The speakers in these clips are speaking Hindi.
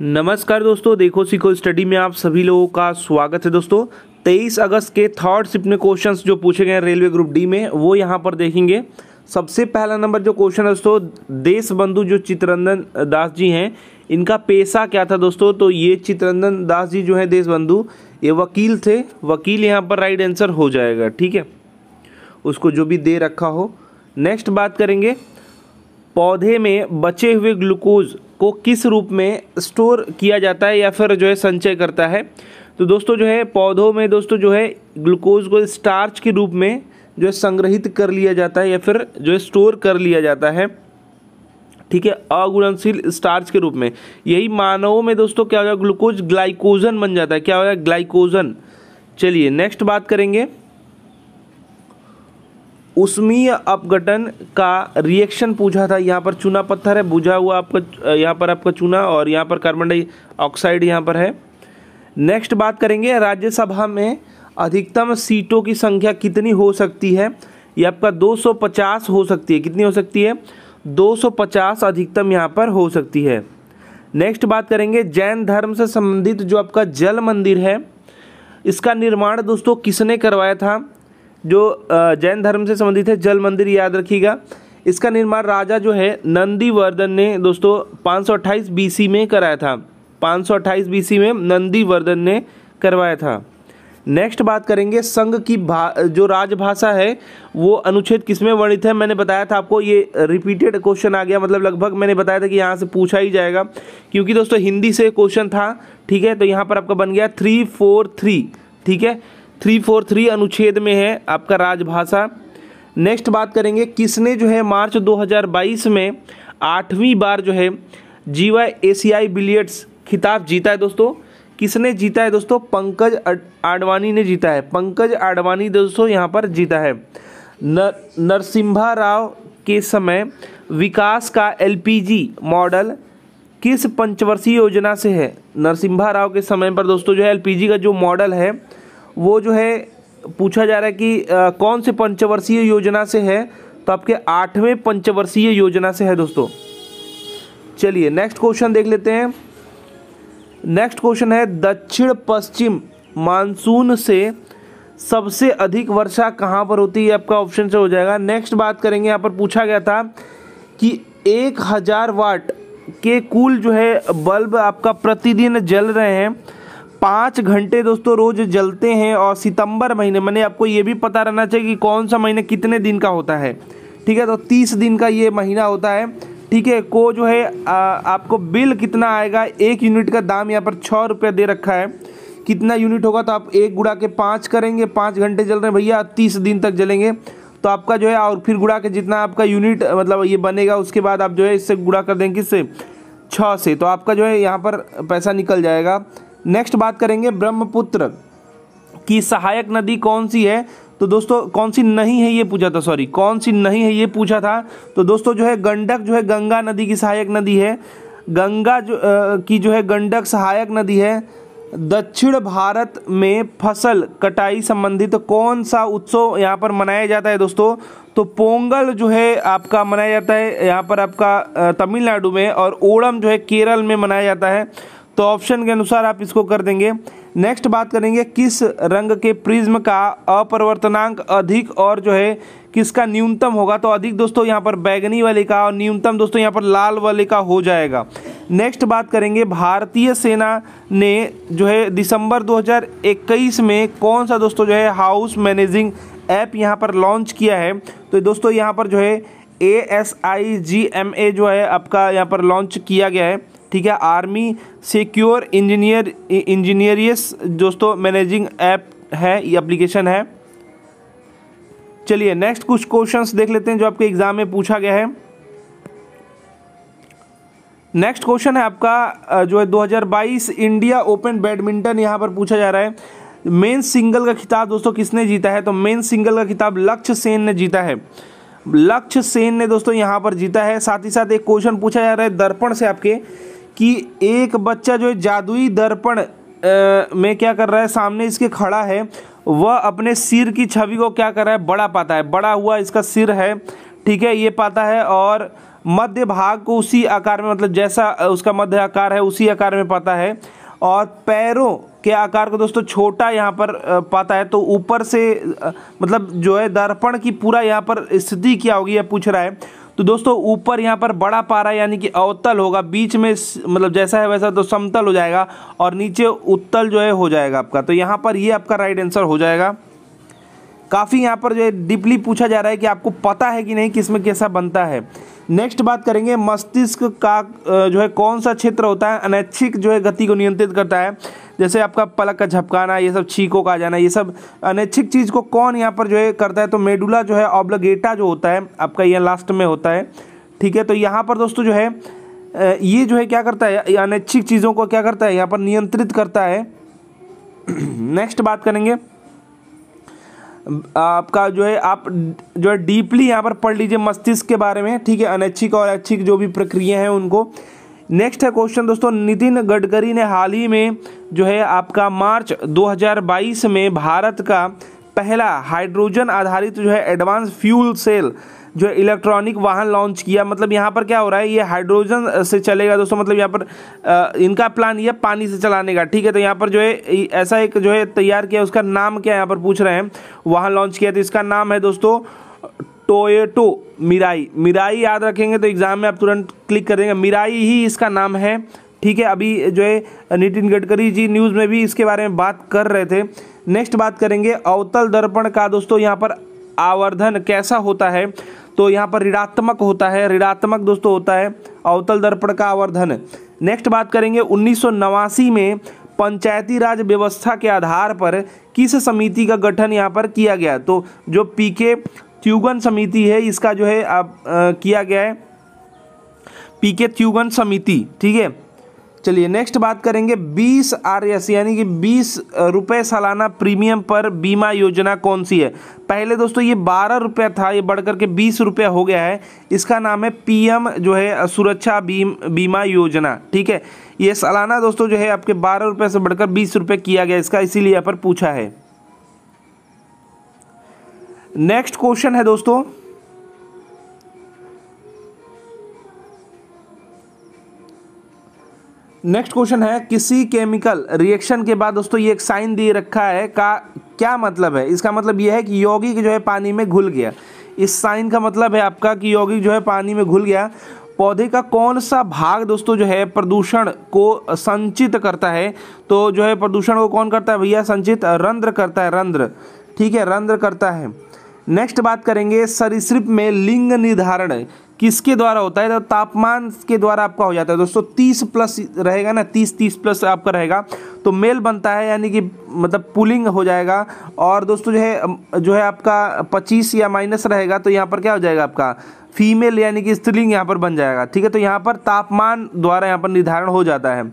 नमस्कार दोस्तों देखो सीखो स्टडी में आप सभी लोगों का स्वागत है दोस्तों 23 अगस्त के थर्ड शिफ्ट में क्वेश्चन जो पूछे गए रेलवे ग्रुप डी में वो यहाँ पर देखेंगे सबसे पहला नंबर जो क्वेश्चन है दोस्तों देश बंधु जो चित्रंदन दास जी हैं इनका पेशा क्या था दोस्तों तो ये चित्रंदन दास जी जो हैं देश बंधु ये वकील थे वकील यहाँ पर राइट आंसर हो जाएगा ठीक है उसको जो भी दे रखा हो नेक्स्ट बात करेंगे पौधे में बचे हुए ग्लूकोज को किस रूप में स्टोर किया जाता है या फिर जो है संचय करता है तो दोस्तों जो है पौधों में दोस्तों जो है ग्लूकोज को स्टार्च के रूप में जो है संग्रहित कर लिया जाता है या फिर जो है स्टोर कर लिया जाता है ठीक है अगुणनशील स्टार्च के रूप में यही मानवों में दोस्तों क्या हो गया ग्लूकोज ग्लाइकोजन बन जाता है क्या हो गया ग्लाइकोजन चलिए नेक्स्ट बात करेंगे उष्मीय अपघटन का रिएक्शन पूछा था यहाँ पर चूना पत्थर है बुझा हुआ आपका यहाँ पर आपका चूना और यहाँ पर कार्बन डाइऑक्साइड यहाँ पर है नेक्स्ट बात करेंगे राज्यसभा में अधिकतम सीटों की संख्या कितनी हो सकती है ये आपका 250 हो सकती है कितनी हो सकती है 250 अधिकतम यहाँ पर हो सकती है नेक्स्ट बात करेंगे जैन धर्म से संबंधित जो आपका जल मंदिर है इसका निर्माण दोस्तों किसने करवाया था जो जैन धर्म से संबंधित है जल मंदिर याद रखिएगा इसका निर्माण राजा जो है नंदीवर्धन ने दोस्तों 528 बीसी में कराया था 528 बीसी में नंदीवर्धन ने करवाया था नेक्स्ट बात करेंगे संघ की भा जो राजभाषा है वो अनुच्छेद किस में वर्णित है मैंने बताया था आपको ये रिपीटेड क्वेश्चन आ गया मतलब लगभग मैंने बताया था कि यहाँ से पूछा ही जाएगा क्योंकि दोस्तों हिंदी से क्वेश्चन था ठीक है तो यहाँ पर आपका बन गया थ्री फोर थ्री ठीक है थ्री फोर थ्री अनुच्छेद में है आपका राजभाषा नेक्स्ट बात करेंगे किसने जो है मार्च 2022 में आठवीं बार जो है जीवा एशियाई बिलियर्ड्स खिताब जीता है दोस्तों किसने जीता है दोस्तों पंकज आडवाणी ने जीता है पंकज आडवाणी दोस्तों यहाँ पर जीता है नरसिम्हा राव के समय विकास का एलपीजी मॉडल किस पंचवर्षीय योजना से है नरसिम्हा राव के समय पर दोस्तों जो है एल का जो मॉडल है वो जो है पूछा जा रहा है कि आ, कौन से पंचवर्षीय योजना से है तो आपके आठवें पंचवर्षीय योजना से है दोस्तों चलिए नेक्स्ट क्वेश्चन देख लेते हैं नेक्स्ट क्वेश्चन है दक्षिण पश्चिम मानसून से सबसे अधिक वर्षा कहाँ पर होती है आपका ऑप्शन से हो जाएगा नेक्स्ट बात करेंगे यहाँ पर पूछा गया था कि एक हज़ार वाट के कुल जो है बल्ब आपका प्रतिदिन जल रहे हैं पाँच घंटे दोस्तों रोज जलते हैं और सितंबर महीने मैंने आपको ये भी पता रहना चाहिए कि कौन सा महीना कितने दिन का होता है ठीक है तो तीस दिन का ये महीना होता है ठीक है को जो है आ, आपको बिल कितना आएगा एक यूनिट का दाम यहाँ पर छः रुपया दे रखा है कितना यूनिट होगा तो आप एक गुड़ा के पाँच करेंगे पाँच घंटे जल रहे हैं भैया तीस दिन तक जलेंगे तो आपका जो है और फिर गुड़ा के जितना आपका यूनिट मतलब ये बनेगा उसके बाद आप जो है इससे गुड़ा कर देंगे किससे छः से तो आपका जो है यहाँ पर पैसा निकल जाएगा नेक्स्ट बात करेंगे ब्रह्मपुत्र की सहायक नदी कौन सी है तो दोस्तों कौन सी नहीं है ये पूछा था सॉरी कौन सी नहीं है ये पूछा था तो दोस्तों जो है गंडक जो है गंगा नदी की सहायक नदी है गंगा जो आ, की जो है गंडक सहायक नदी है दक्षिण भारत में फसल कटाई संबंधित तो कौन सा उत्सव यहाँ पर मनाया जाता है दोस्तों तो पोंगल जो है आपका मनाया जाता है यहाँ पर आपका तमिलनाडु में और ओणम जो है केरल में मनाया जाता है तो ऑप्शन के अनुसार आप इसको कर देंगे नेक्स्ट बात करेंगे किस रंग के प्रिज्म का अपरिवर्तनांक अधिक और जो है किसका न्यूनतम होगा तो अधिक दोस्तों यहाँ पर बैगनी वाले का और न्यूनतम दोस्तों यहाँ पर लाल वाले का हो जाएगा नेक्स्ट बात करेंगे भारतीय सेना ने जो है दिसंबर 2021 में कौन सा दोस्तों जो है हाउस मैनेजिंग ऐप यहाँ पर लॉन्च किया है तो दोस्तों यहाँ पर जो है A S I G M A जो है आपका यहाँ पर लॉन्च किया गया है ठीक है आर्मी सिक्योर इंजीनियर इंजीनियरियस दोस्तों मैनेजिंग ऐप है ये एप्लीकेशन है चलिए नेक्स्ट कुछ क्वेश्चंस देख लेते हैं जो आपके एग्जाम में पूछा गया है नेक्स्ट क्वेश्चन है आपका जो है 2022 इंडिया ओपन बैडमिंटन यहां पर पूछा जा रहा है मेन सिंगल का खिताब दोस्तों किसने जीता है तो मेन सिंगल का खिताब लक्ष्य सेन ने जीता है लक्ष्य सेन ने दोस्तों यहां पर जीता है साथ ही साथ एक क्वेश्चन पूछा जा रहा है दर्पण से आपके कि एक बच्चा जो है जादुई दर्पण में क्या कर रहा है सामने इसके खड़ा है वह अपने सिर की छवि को क्या कर रहा है बड़ा पाता है बड़ा हुआ इसका सिर है ठीक है ये पाता है और मध्य भाग को उसी आकार में मतलब जैसा उसका मध्य आकार है उसी आकार में पाता है और पैरों के आकार को दोस्तों छोटा यहाँ पर पाता है तो ऊपर से मतलब जो है दर्पण की पूरा यहाँ पर स्थिति क्या होगी यह पूछ रहा है तो दोस्तों ऊपर यहाँ पर बड़ा पारा यानी कि अवतल होगा बीच में मतलब जैसा है वैसा तो समतल हो जाएगा और नीचे उत्तल जो है हो जाएगा आपका तो यहाँ पर ये आपका राइट आंसर हो जाएगा काफ़ी यहाँ पर जो है डीपली पूछा जा रहा है कि आपको पता है कि नहीं किसमें कैसा बनता है नेक्स्ट बात करेंगे मस्तिष्क का जो है कौन सा क्षेत्र होता है अनैच्छिक जो है गति को नियंत्रित करता है जैसे आपका पलक का झपकाना ये सब छीकों का आ जाना ये सब अनैच्छिक चीज़ को कौन यहाँ पर जो है करता है तो मेडुला जो है ऑब्लगेटा जो होता है आपका यह लास्ट में होता है ठीक है तो यहाँ पर दोस्तों जो है ये जो है क्या करता है अनैच्छिक चीज़ों को क्या करता है यहाँ पर नियंत्रित करता है नेक्स्ट बात करेंगे आपका जो है आप जो है डीपली यहाँ पर पढ़ लीजिए मस्तिष्क के बारे में ठीक है अनैच्छिक और ऐच्छिक जो भी प्रक्रिया हैं उनको नेक्स्ट है क्वेश्चन दोस्तों नितिन गडकरी ने हाल ही में जो है आपका मार्च 2022 में भारत का पहला हाइड्रोजन आधारित जो है एडवांस फ्यूल सेल जो है इलेक्ट्रॉनिक वाहन लॉन्च किया मतलब यहाँ पर क्या हो रहा है ये हाइड्रोजन से चलेगा दोस्तों मतलब यहाँ पर आ, इनका प्लान ये पानी से चलाने का ठीक है तो यहाँ पर जो है ऐसा एक जो है तैयार किया उसका नाम क्या यहाँ पर पूछ रहे हैं वाहन लॉन्च किया तो इसका नाम है दोस्तों टोएटो मिराई मिराई याद रखेंगे तो एग्ज़ाम में आप तुरंत क्लिक करेंगे मिराई ही इसका नाम है ठीक है अभी जो है नितिन गडकरी जी न्यूज़ में भी इसके बारे में बात कर रहे थे नेक्स्ट बात करेंगे अवतल दर्पण का दोस्तों यहाँ पर आवर्धन कैसा होता है तो यहाँ पर ऋणात्मक होता है ऋणात्मक दोस्तों होता है अवतल दर्पण का आवर्धन नेक्स्ट बात करेंगे उन्नीस में पंचायती राज व्यवस्था के आधार पर किस समिति का गठन यहाँ पर किया गया तो जो पी के त्युगन समिति है इसका जो है आप आ, किया गया है पी के त्युगन समिति ठीक है चलिए नेक्स्ट बात करेंगे 20 आर एस यानी कि बीस रुपये सालाना प्रीमियम पर बीमा योजना कौन सी है पहले दोस्तों ये बारह रुपये था ये बढ़कर के बीस रुपये हो गया है इसका नाम है पीएम जो है सुरक्षा बीम बीमा योजना ठीक है ये सालाना दोस्तों जो है आपके बारह रुपये से बढ़कर बीस रुपये किया गया इसका इसीलिए यहाँ पर पूछा है नेक्स्ट क्वेश्चन है दोस्तों नेक्स्ट क्वेश्चन है किसी केमिकल रिएक्शन के बाद दोस्तों ये एक साइन दे रखा है का क्या मतलब है इसका मतलब यह है कि यौगिक जो है पानी में घुल गया इस साइन का मतलब है आपका कि यौगिक जो है पानी में घुल गया पौधे का कौन सा भाग दोस्तों जो है प्रदूषण को संचित करता है तो जो है प्रदूषण को कौन करता है भैया संचित रंध्र करता है रंध्र ठीक है रंध्र करता है नेक्स्ट बात करेंगे सरिसप में लिंग निर्धारण किसके द्वारा होता है तो तापमान के द्वारा आपका हो जाता है दोस्तों तीस प्लस रहेगा ना तीस तीस प्लस आपका रहेगा तो मेल बनता है यानी कि मतलब पुलिंग हो जाएगा और दोस्तों जो है जो है आपका पच्चीस या माइनस रहेगा तो यहाँ पर क्या हो जाएगा आपका फीमेल यानी कि स्त्रीलिंग यहाँ पर बन जाएगा ठीक है तो यहाँ पर तापमान द्वारा यहाँ पर निर्धारण हो जाता है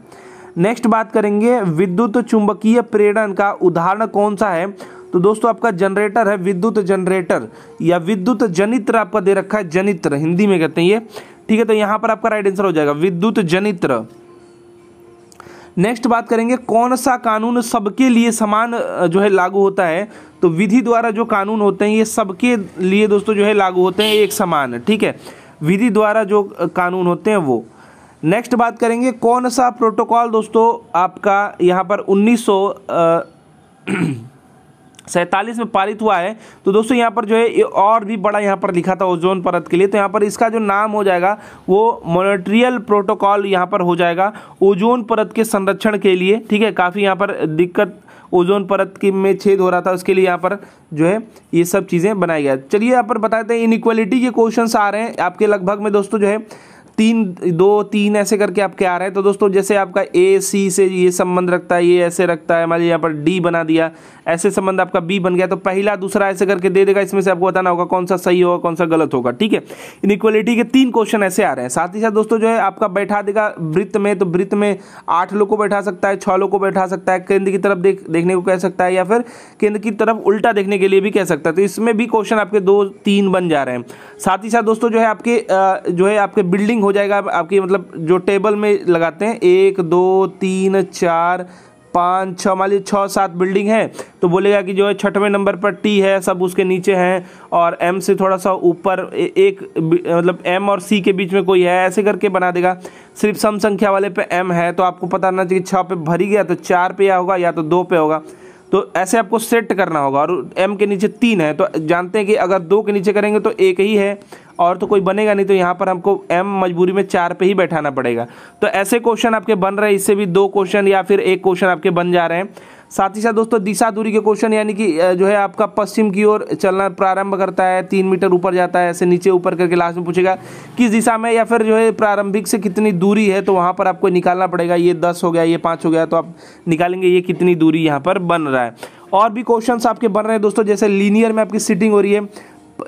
नेक्स्ट बात करेंगे विद्युत चुंबकीय प्रेरण का उदाहरण कौन सा है तो दोस्तों आपका जनरेटर है विद्युत जनरेटर या विद्युत जनित्र आपका दे रखा है जनित्र हिंदी में कहते हैं ये ठीक है तो यहां पर आपका राइट आंसर हो जाएगा विद्युत जनित्र नेक्स्ट बात करेंगे कौन सा कानून सबके लिए समान जो है लागू होता है तो विधि द्वारा जो कानून होते हैं ये सबके लिए दोस्तों जो है लागू होते हैं एक समान ठीक है विधि द्वारा जो कानून होते हैं वो नेक्स्ट बात करेंगे कौन सा प्रोटोकॉल दोस्तों आपका यहाँ पर उन्नीस सैंतालीस में पारित हुआ है तो दोस्तों यहाँ पर जो है और भी बड़ा यहाँ पर लिखा था ओजोन परत के लिए तो यहाँ पर इसका जो नाम हो जाएगा वो मोनिट्रियल प्रोटोकॉल यहाँ पर हो जाएगा ओजोन परत के संरक्षण के लिए ठीक है काफ़ी यहाँ पर दिक्कत ओजोन परत की में छेद हो रहा था उसके लिए यहाँ पर जो है ये सब चीज़ें बनाई गया चलिए यहाँ पर बताते हैं इनक्वलिटी के क्वेश्चन आ रहे हैं आपके लगभग में दोस्तों जो है तीन दो तीन ऐसे करके आपके आ रहे हैं तो दोस्तों जैसे आपका ए सी से ये संबंध रखता है ये ऐसे रखता है हमारे यहाँ पर डी बना दिया ऐसे संबंध आपका बी बन गया तो पहला दूसरा ऐसे करके दे देगा इसमें से आपको बताना होगा कौन सा सही होगा कौन सा गलत होगा ठीक है इनक्वालिटी के तीन क्वेश्चन ऐसे आ रहे हैं साथ ही साथ दोस्तों जो है आपका बैठा देगा वृत्त में तो वृत्त में आठ लोग को बैठा सकता है छः लोग को बैठा सकता है केंद्र की तरफ देख देखने को कह सकता है या फिर केंद्र की तरफ उल्टा देखने के लिए भी कह सकता है तो इसमें भी क्वेश्चन आपके दो तीन बन जा रहे हैं साथ ही साथ दोस्तों जो है आपके जो है आपके बिल्डिंग हो जाएगा आपकी मतलब जो टेबल में लगाते हैं एक दो तीन चार पाँच छः मान लीजिए छः सात बिल्डिंग है तो बोलेगा कि जो है छठवें नंबर पर टी है सब उसके नीचे हैं और एम से थोड़ा सा ऊपर एक मतलब एम और सी के बीच में कोई है ऐसे करके बना देगा सिर्फ सम संख्या वाले पे एम है तो आपको पता होना चाहिए छः पे भरी गया तो चार पे या होगा या तो दो पे होगा तो ऐसे आपको सेट करना होगा और एम के नीचे तीन है तो जानते हैं कि अगर दो के नीचे करेंगे तो एक ही है और तो कोई बनेगा नहीं तो यहाँ पर हमको एम मजबूरी में चार पे ही बैठाना पड़ेगा तो ऐसे क्वेश्चन आपके बन रहे हैं इससे भी दो क्वेश्चन या फिर एक क्वेश्चन आपके बन जा रहे हैं साथ ही साथ दोस्तों दिशा दूरी के क्वेश्चन यानी कि जो है आपका पश्चिम की ओर चलना प्रारंभ करता है तीन मीटर ऊपर जाता है ऐसे नीचे ऊपर करके लास्ट में पूछेगा किस दिशा में या फिर जो है प्रारंभिक से कितनी दूरी है तो वहाँ पर आपको निकालना पड़ेगा ये दस हो गया ये पाँच हो गया तो आप निकालेंगे ये कितनी दूरी यहाँ पर बन रहा है और भी क्वेश्चन आपके बन रहे हैं दोस्तों जैसे लीनियर में आपकी सिटिंग हो रही है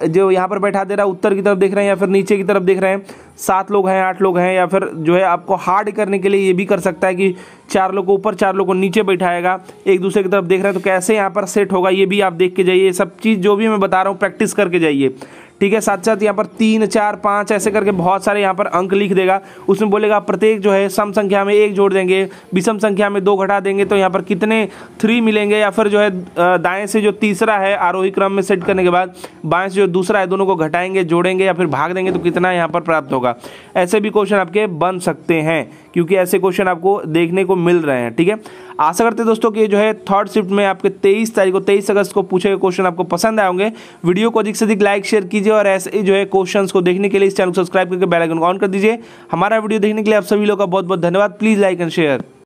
जो यहाँ पर बैठा दे रहा है उत्तर की तरफ देख रहे हैं या फिर नीचे की तरफ देख रहे हैं सात लोग हैं आठ लोग हैं या फिर जो है आपको हार्ड करने के लिए ये भी कर सकता है कि चार लोग को ऊपर चार लोग को नीचे बैठाएगा एक दूसरे की तरफ देख रहे हैं तो कैसे यहाँ पर सेट होगा ये भी आप देख के जाइए सब चीज़ जो भी मैं बता रहा हूँ प्रैक्टिस करके जाइए ठीक है साथ साथ यहाँ पर तीन चार पाँच ऐसे करके बहुत सारे यहाँ पर अंक लिख देगा उसमें बोलेगा प्रत्येक जो है सम संख्या में एक जोड़ देंगे विषम संख्या में दो घटा देंगे तो यहाँ पर कितने थ्री मिलेंगे या फिर जो है दाएँ से जो तीसरा है आरोही क्रम में सेट करने के बाद बाएँ से जो दूसरा है दोनों को घटाएंगे जोड़ेंगे या फिर भाग देंगे तो कितना यहाँ पर प्राप्त होगा ऐसे भी क्वेश्चन आपके बन सकते हैं क्योंकि ऐसे क्वेश्चन आपको देखने को मिल रहे हैं ठीक है आशा करते हैं दोस्तों कि जो है थर्ड शिफ्ट में आपके तेईस तारीख को तेईस अगस्त को पूछे गए क्वेश्चन आपको पसंद आए होंगे वीडियो को अधिक से अधिक लाइक शेयर कीजिए और ऐसे जो है क्वेश्चन को देखने के लिए इस चैनल को सब्सक्राइब करके बेलाइकन को ऑन कर दीजिए हमारा वीडियो देखने के लिए आप सभी लोग का बहुत बहुत धन्यवाद प्लीज़ लाइक एंड शेयर